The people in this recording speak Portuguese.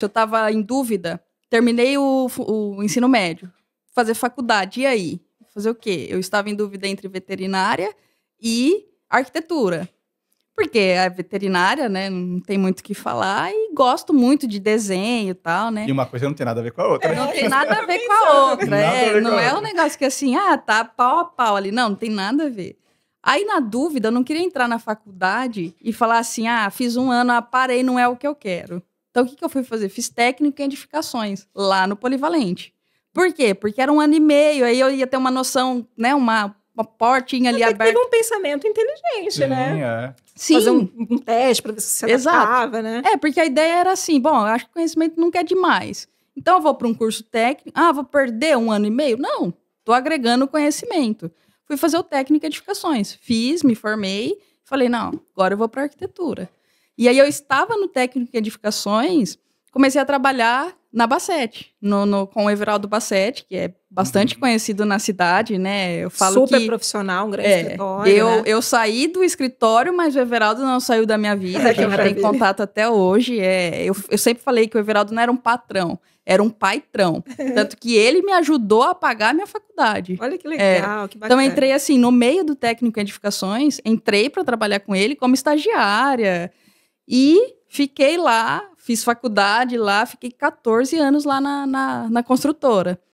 Se eu estava em dúvida, terminei o, o ensino médio, fazer faculdade, e aí? Fazer o quê? Eu estava em dúvida entre veterinária e arquitetura. Porque a veterinária, né? Não tem muito o que falar e gosto muito de desenho e tal, né? E uma coisa não tem nada a ver com a outra. É, não tem nada a ver com a outra. É, a não é um negócio que assim, ah, tá pau a pau ali. Não, não tem nada a ver. Aí, na dúvida, eu não queria entrar na faculdade e falar assim, ah, fiz um ano, ah, parei, não é o que eu quero. Então, o que, que eu fui fazer? Fiz técnico em edificações, lá no Polivalente. Por quê? Porque era um ano e meio, aí eu ia ter uma noção, né? Uma, uma portinha ali aberta. Teve um pensamento inteligente, né? Sim, né? É. Sim. Fazer um, um teste para ver se você adaptava, né? É, porque a ideia era assim, bom, acho que conhecimento nunca é demais. Então, eu vou para um curso técnico, ah, vou perder um ano e meio? Não, estou agregando conhecimento. Fui fazer o técnico em edificações, fiz, me formei, falei, não, agora eu vou para arquitetura. E aí eu estava no técnico de edificações, comecei a trabalhar na Bassete, no, no, com o Everaldo Bassete, que é bastante uhum. conhecido na cidade, né? Eu falo Super que, profissional, um grande é, escritório. Eu, né? eu saí do escritório, mas o Everaldo não saiu da minha vida. a gente tem contato até hoje. É, eu, eu sempre falei que o Everaldo não era um patrão, era um paitrão. Tanto que ele me ajudou a pagar a minha faculdade. Olha que é. legal, é. que então, bacana. Então entrei assim, no meio do técnico em edificações, entrei para trabalhar com ele como estagiária. E fiquei lá, fiz faculdade lá, fiquei 14 anos lá na, na, na construtora.